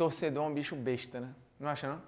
torcedor é um bicho besta, né? Não acha, não?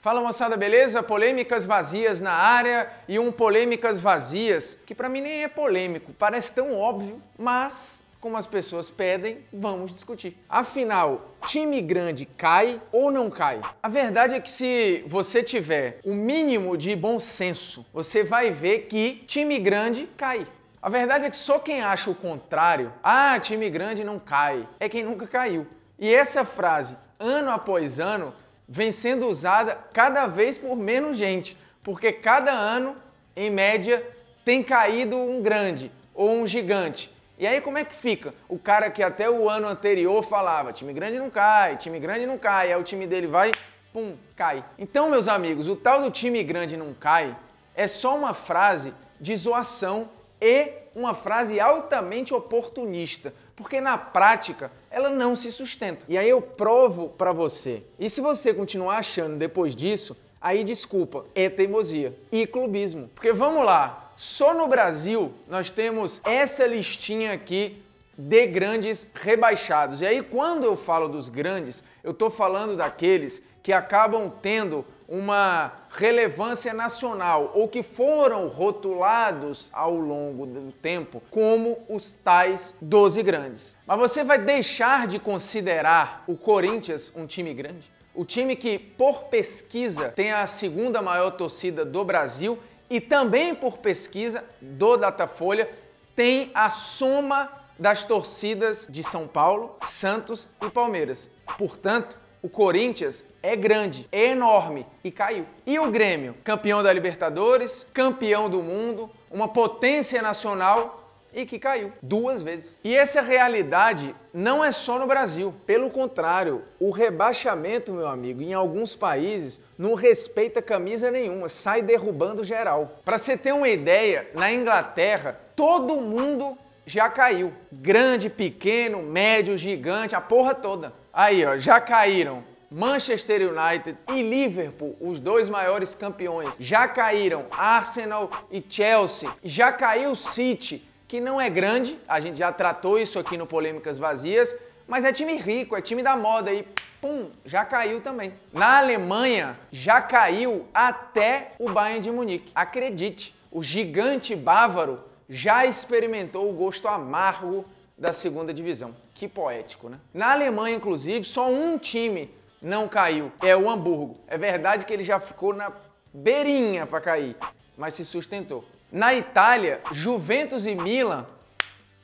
Fala moçada, beleza? Polêmicas vazias na área e um polêmicas vazias, que para mim nem é polêmico, parece tão óbvio, mas como as pessoas pedem, vamos discutir. Afinal, time grande cai ou não cai? A verdade é que se você tiver o mínimo de bom senso, você vai ver que time grande cai. A verdade é que só quem acha o contrário, ah, time grande não cai, é quem nunca caiu. E essa frase, ano após ano, vem sendo usada cada vez por menos gente, porque cada ano, em média, tem caído um grande ou um gigante. E aí como é que fica? O cara que até o ano anterior falava, time grande não cai, time grande não cai, aí o time dele vai, pum, cai. Então, meus amigos, o tal do time grande não cai é só uma frase de zoação e uma frase altamente oportunista, porque na prática ela não se sustenta. E aí eu provo para você. E se você continuar achando depois disso, aí desculpa, é teimosia e clubismo. Porque vamos lá, só no Brasil nós temos essa listinha aqui de grandes rebaixados. E aí quando eu falo dos grandes, eu estou falando daqueles que acabam tendo uma relevância nacional ou que foram rotulados ao longo do tempo como os tais 12 grandes. Mas você vai deixar de considerar o Corinthians um time grande? O time que, por pesquisa, tem a segunda maior torcida do Brasil e também por pesquisa do Datafolha tem a soma das torcidas de São Paulo, Santos e Palmeiras. Portanto, o Corinthians é grande, é enorme e caiu. E o Grêmio, campeão da Libertadores, campeão do mundo, uma potência nacional e que caiu duas vezes. E essa realidade não é só no Brasil. Pelo contrário, o rebaixamento, meu amigo, em alguns países não respeita camisa nenhuma, sai derrubando geral. Para você ter uma ideia, na Inglaterra, todo mundo já caiu. Grande, pequeno, médio, gigante, a porra toda. Aí, ó, já caíram Manchester United e Liverpool, os dois maiores campeões. Já caíram Arsenal e Chelsea. Já caiu City, que não é grande, a gente já tratou isso aqui no Polêmicas Vazias, mas é time rico, é time da moda e pum, já caiu também. Na Alemanha, já caiu até o Bayern de Munique. Acredite, o gigante bávaro já experimentou o gosto amargo da segunda divisão. Que poético, tipo né? Na Alemanha, inclusive, só um time não caiu, é o Hamburgo. É verdade que ele já ficou na beirinha para cair, mas se sustentou. Na Itália, Juventus e Milan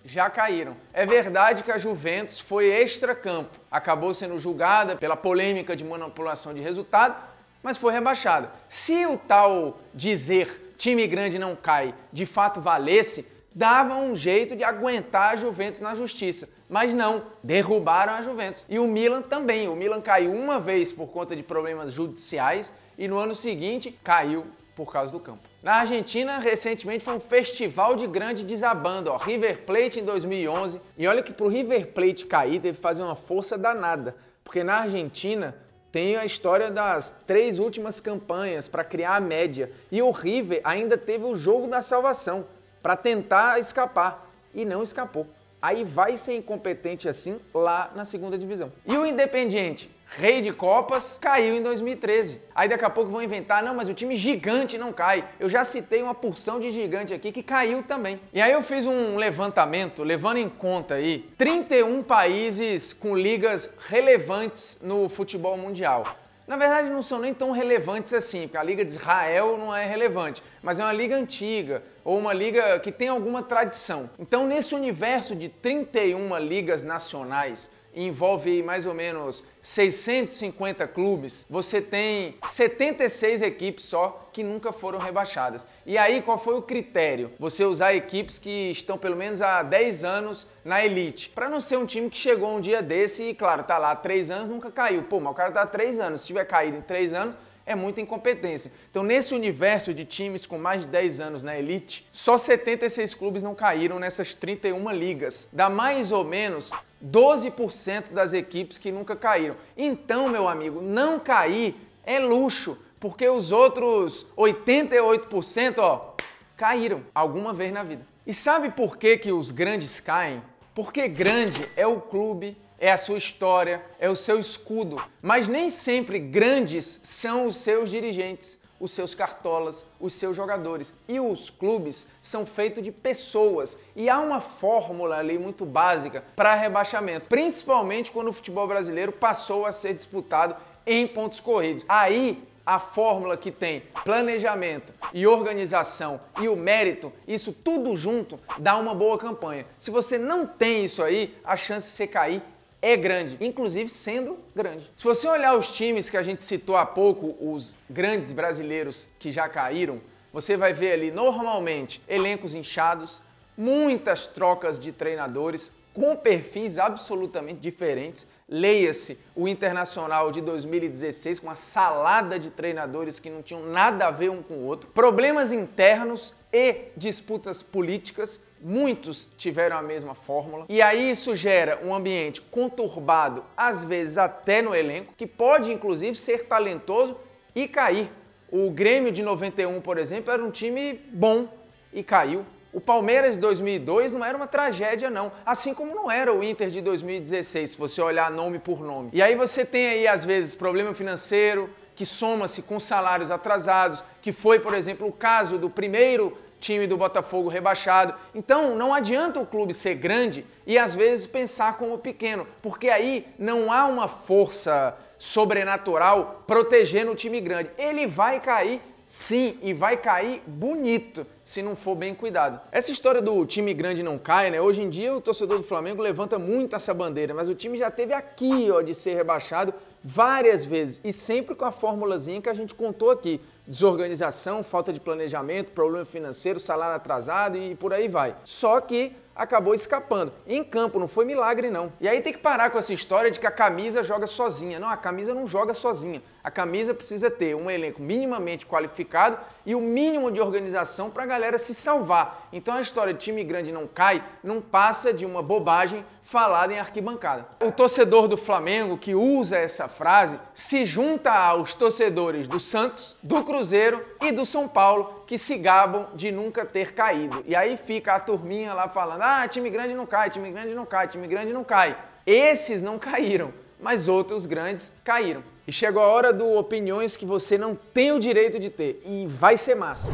já caíram. É verdade que a Juventus foi extra-campo, acabou sendo julgada pela polêmica de manipulação de resultado, mas foi rebaixada. Se o tal dizer time grande não cai de fato valesse, dava um jeito de aguentar a Juventus na justiça. Mas não, derrubaram a Juventus. E o Milan também. O Milan caiu uma vez por conta de problemas judiciais e no ano seguinte caiu por causa do campo. Na Argentina, recentemente foi um festival de grande desabando, ó, River Plate em 2011. E olha que pro River Plate cair teve que fazer uma força danada, porque na Argentina tem a história das três últimas campanhas para criar a média e o River ainda teve o jogo da salvação para tentar escapar e não escapou aí vai ser incompetente assim lá na segunda divisão. E o Independiente, rei de Copas, caiu em 2013. Aí daqui a pouco vão inventar, não, mas o time gigante não cai. Eu já citei uma porção de gigante aqui que caiu também. E aí eu fiz um levantamento, levando em conta aí 31 países com ligas relevantes no futebol mundial. Na verdade, não são nem tão relevantes assim, porque a Liga de Israel não é relevante, mas é uma liga antiga ou uma liga que tem alguma tradição. Então, nesse universo de 31 ligas nacionais envolve mais ou menos 650 clubes, você tem 76 equipes só que nunca foram rebaixadas. E aí qual foi o critério? Você usar equipes que estão pelo menos há 10 anos na elite. Para não ser um time que chegou um dia desse e claro, tá lá há 3 anos, nunca caiu. Pô, mas o cara tá há 3 anos, se tiver caído em 3 anos, é muita incompetência. Então, nesse universo de times com mais de 10 anos na elite, só 76 clubes não caíram nessas 31 ligas. Dá mais ou menos 12% das equipes que nunca caíram. Então, meu amigo, não cair é luxo, porque os outros 88% ó, caíram alguma vez na vida. E sabe por que, que os grandes caem? Porque grande é o clube, é a sua história, é o seu escudo. Mas nem sempre grandes são os seus dirigentes os seus cartolas, os seus jogadores. E os clubes são feitos de pessoas. E há uma fórmula ali muito básica para rebaixamento, principalmente quando o futebol brasileiro passou a ser disputado em pontos corridos. Aí a fórmula que tem planejamento e organização e o mérito, isso tudo junto dá uma boa campanha. Se você não tem isso aí, a chance de você cair é grande, inclusive sendo grande. Se você olhar os times que a gente citou há pouco, os grandes brasileiros que já caíram, você vai ver ali normalmente elencos inchados, muitas trocas de treinadores com perfis absolutamente diferentes Leia-se o Internacional de 2016 com uma salada de treinadores que não tinham nada a ver um com o outro, problemas internos e disputas políticas, muitos tiveram a mesma fórmula, e aí isso gera um ambiente conturbado, às vezes até no elenco, que pode inclusive ser talentoso e cair. O Grêmio de 91, por exemplo, era um time bom e caiu o Palmeiras de 2002 não era uma tragédia, não. Assim como não era o Inter de 2016, se você olhar nome por nome. E aí você tem aí, às vezes, problema financeiro, que soma-se com salários atrasados, que foi, por exemplo, o caso do primeiro time do Botafogo rebaixado. Então, não adianta o clube ser grande e às vezes pensar como pequeno, porque aí não há uma força sobrenatural protegendo o time grande. Ele vai cair Sim, e vai cair bonito se não for bem cuidado. Essa história do time grande não cai, né? Hoje em dia o torcedor do Flamengo levanta muito essa bandeira, mas o time já teve aqui, ó, de ser rebaixado várias vezes e sempre com a formulazinha que a gente contou aqui: desorganização, falta de planejamento, problema financeiro, salário atrasado e por aí vai. Só que acabou escapando. Em campo não foi milagre não. E aí tem que parar com essa história de que a camisa joga sozinha. Não, a camisa não joga sozinha. A camisa precisa ter um elenco minimamente qualificado e o um mínimo de organização para a galera se salvar. Então a história de time grande não cai não passa de uma bobagem falada em arquibancada. O torcedor do Flamengo que usa essa frase se junta aos torcedores do Santos, do Cruzeiro e do São Paulo que se gabam de nunca ter caído. E aí fica a turminha lá falando: "Ah, time grande não cai, time grande não cai, time grande não cai". Esses não caíram, mas outros grandes caíram. E chegou a hora do opiniões que você não tem o direito de ter e vai ser massa.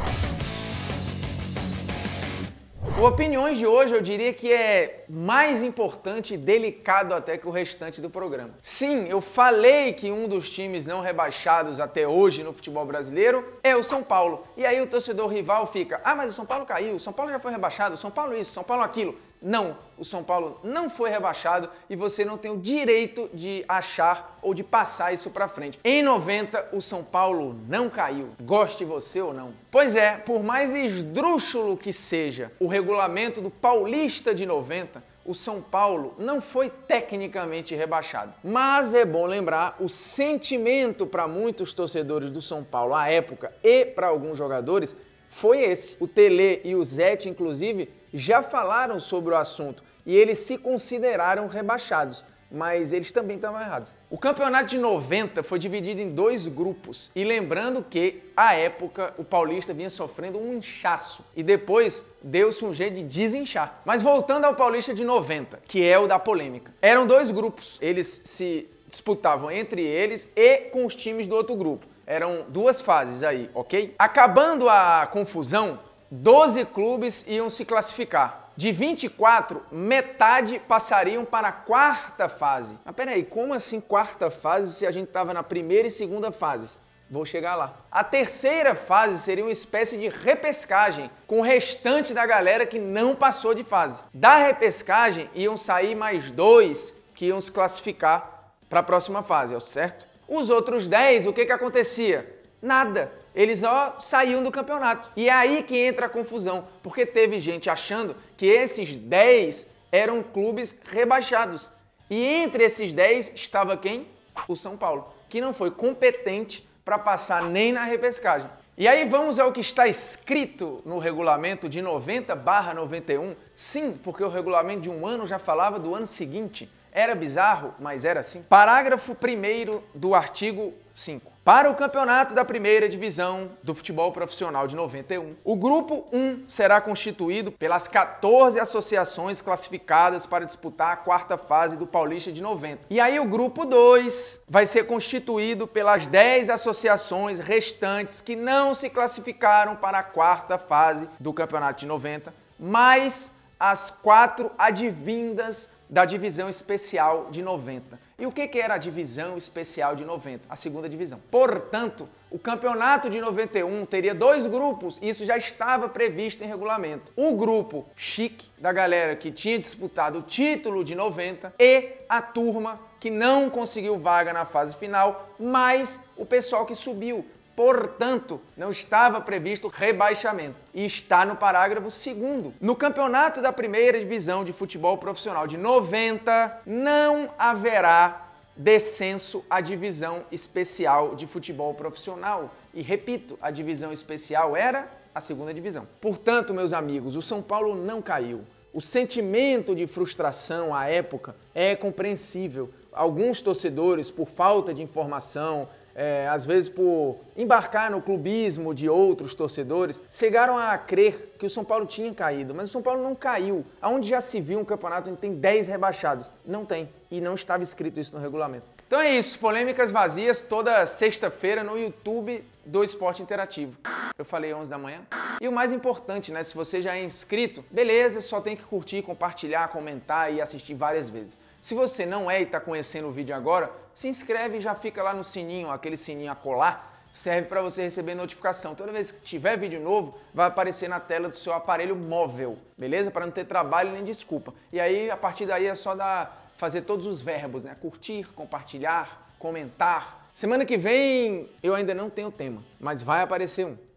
O Opiniões de hoje eu diria que é mais importante e delicado até que o restante do programa. Sim, eu falei que um dos times não rebaixados até hoje no futebol brasileiro é o São Paulo. E aí o torcedor rival fica: ah, mas o São Paulo caiu, o São Paulo já foi rebaixado, o São Paulo isso, o São Paulo aquilo. Não, o São Paulo não foi rebaixado e você não tem o direito de achar ou de passar isso para frente. Em 90, o São Paulo não caiu, goste você ou não. Pois é, por mais esdrúxulo que seja o regulamento do Paulista de 90, o São Paulo não foi tecnicamente rebaixado. Mas é bom lembrar o sentimento para muitos torcedores do São Paulo à época e para alguns jogadores foi esse. O Tele e o Zete, inclusive, já falaram sobre o assunto e eles se consideraram rebaixados, mas eles também estavam errados. O campeonato de 90 foi dividido em dois grupos, e lembrando que, à época, o Paulista vinha sofrendo um inchaço e depois deu-se um jeito de desinchar. Mas voltando ao Paulista de 90, que é o da polêmica, eram dois grupos, eles se disputavam entre eles e com os times do outro grupo. Eram duas fases aí, ok? Acabando a confusão, 12 clubes iam se classificar. De 24, metade passariam para a quarta fase. Mas peraí, como assim quarta fase se a gente estava na primeira e segunda fases? Vou chegar lá. A terceira fase seria uma espécie de repescagem com o restante da galera que não passou de fase. Da repescagem iam sair mais dois que iam se classificar para a próxima fase, certo? Os outros 10, o que, que acontecia? Nada eles ó, saíram do campeonato. E é aí que entra a confusão, porque teve gente achando que esses 10 eram clubes rebaixados. E entre esses 10 estava quem? O São Paulo, que não foi competente para passar nem na repescagem. E aí vamos ao que está escrito no regulamento de 90/91. Sim, porque o regulamento de um ano já falava do ano seguinte. Era bizarro, mas era assim. Parágrafo 1 do artigo 5 para o campeonato da primeira divisão do futebol profissional de 91. O grupo 1 será constituído pelas 14 associações classificadas para disputar a quarta fase do Paulista de 90. E aí o grupo 2 vai ser constituído pelas 10 associações restantes que não se classificaram para a quarta fase do campeonato de 90, mais as quatro advindas da divisão especial de 90. E o que, que era a divisão especial de 90? A segunda divisão. Portanto, o campeonato de 91 teria dois grupos, e isso já estava previsto em regulamento. O grupo chique, da galera que tinha disputado o título de 90, e a turma que não conseguiu vaga na fase final, mais o pessoal que subiu Portanto, não estava previsto rebaixamento e está no parágrafo 2. No campeonato da primeira divisão de futebol profissional de 90, não haverá descenso à divisão especial de futebol profissional. E repito, a divisão especial era a segunda divisão. Portanto, meus amigos, o São Paulo não caiu. O sentimento de frustração à época é compreensível. Alguns torcedores, por falta de informação, é, às vezes por embarcar no clubismo de outros torcedores, chegaram a crer que o São Paulo tinha caído, mas o São Paulo não caiu. Aonde já se viu um campeonato onde tem 10 rebaixados? Não tem. E não estava escrito isso no regulamento. Então é isso, polêmicas vazias toda sexta-feira no YouTube do Esporte Interativo. Eu falei 11 da manhã. E o mais importante, né? Se você já é inscrito, beleza, só tem que curtir, compartilhar, comentar e assistir várias vezes. Se você não é e está conhecendo o vídeo agora, se inscreve e já fica lá no sininho, aquele sininho a colar, serve para você receber notificação. Toda vez que tiver vídeo novo, vai aparecer na tela do seu aparelho móvel, beleza? Para não ter trabalho nem desculpa. E aí, a partir daí, é só dar, fazer todos os verbos, né? Curtir, compartilhar, comentar. Semana que vem eu ainda não tenho tema, mas vai aparecer um.